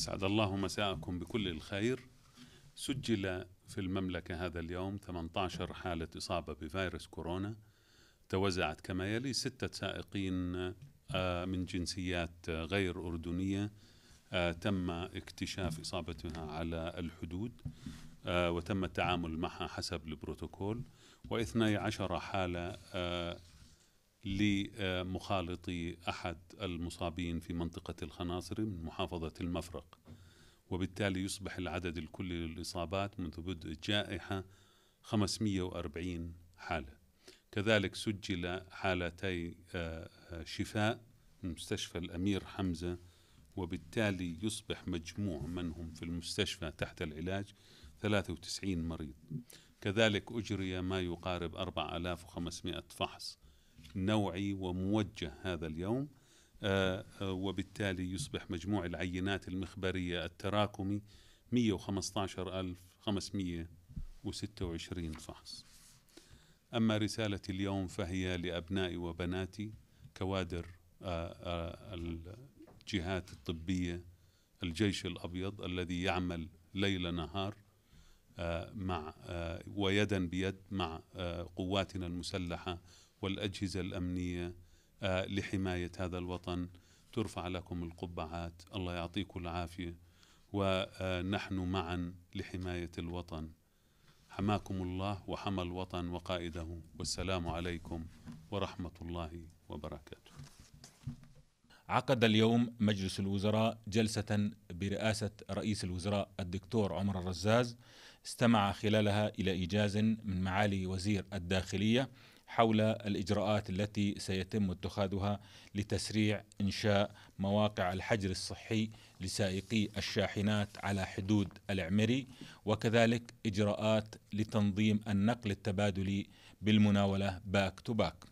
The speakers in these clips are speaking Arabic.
أسعد الله مساءكم بكل الخير سجل في المملكة هذا اليوم 18 حالة إصابة بفيروس كورونا توزعت كما يلي ستة سائقين آه، من جنسيات غير أردنية آه، تم اكتشاف إصابتها على الحدود آه، وتم التعامل معها حسب البروتوكول و12 حالة لمخالطي احد المصابين في منطقه الخناصري من محافظه المفرق وبالتالي يصبح العدد الكلي للاصابات منذ بدء الجائحه 540 حاله كذلك سجل حالتي آه، آه، شفاء في مستشفى الامير حمزه وبالتالي يصبح مجموع من هم في المستشفى تحت العلاج 93 مريض كذلك أجري ما يقارب 4500 فحص نوعي وموجه هذا اليوم آه، آه، وبالتالي يصبح مجموع العينات المخبرية التراكمي 115526 فحص أما رسالتي اليوم فهي لأبنائي وبناتي كوادر آه، الجهات الطبية الجيش الأبيض الذي يعمل ليل نهار مع ويدا بيد مع قواتنا المسلحة والأجهزة الأمنية آه، لحماية هذا الوطن ترفع لكم القبعات الله يعطيكم العافية ونحن معا لحماية الوطن حماكم الله وحمى الوطن وقائده والسلام عليكم ورحمة الله وبركاته عقد اليوم مجلس الوزراء جلسة برئاسة رئيس الوزراء الدكتور عمر الرزاز استمع خلالها إلى إيجاز من معالي وزير الداخلية حول الإجراءات التي سيتم اتخاذها لتسريع إنشاء مواقع الحجر الصحي لسائقي الشاحنات على حدود العمري وكذلك إجراءات لتنظيم النقل التبادلي بالمناولة باك تو باك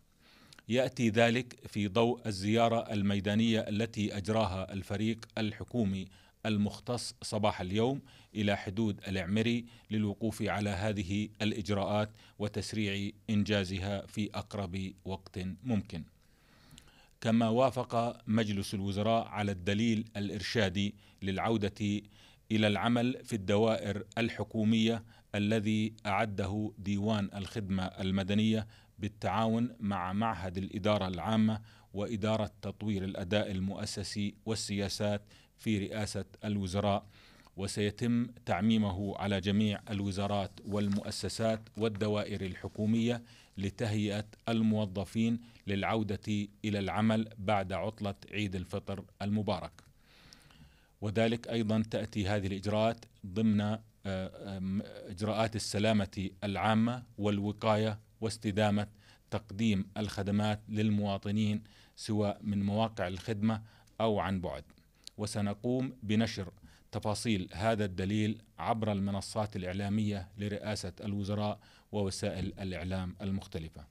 ياتي ذلك في ضوء الزياره الميدانيه التي اجراها الفريق الحكومي المختص صباح اليوم إلى حدود العمري للوقوف على هذه الإجراءات وتسريع إنجازها في أقرب وقت ممكن كما وافق مجلس الوزراء على الدليل الإرشادي للعودة إلى العمل في الدوائر الحكومية الذي أعده ديوان الخدمة المدنية بالتعاون مع معهد الإدارة العامة وإدارة تطوير الأداء المؤسسي والسياسات في رئاسة الوزراء وسيتم تعميمه على جميع الوزارات والمؤسسات والدوائر الحكومية لتهيئة الموظفين للعودة إلى العمل بعد عطلة عيد الفطر المبارك. وذلك أيضا تأتي هذه الإجراءات ضمن آه، إجراءات السلامة العامة والوقاية واستدامة تقديم الخدمات للمواطنين سواء من مواقع الخدمة أو عن بعد. وسنقوم بنشر تفاصيل هذا الدليل عبر المنصات الإعلامية لرئاسة الوزراء ووسائل الإعلام المختلفة.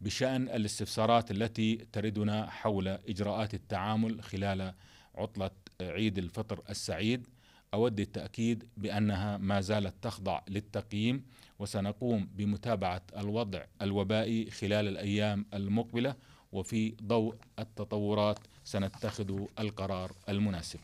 بشأن الاستفسارات التي تردنا حول إجراءات التعامل خلال عطلة عيد الفطر السعيد أود التأكيد بأنها ما زالت تخضع للتقييم وسنقوم بمتابعة الوضع الوبائي خلال الأيام المقبلة وفي ضوء التطورات سنتخذ القرار المناسب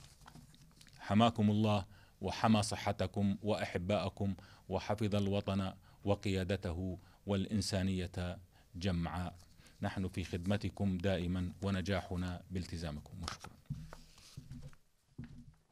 حماكم الله وحمى صحتكم واحباءكم وحفظ الوطن وقيادته والانسانيه جمعاء نحن في خدمتكم دائما ونجاحنا بالتزامكم وشكرا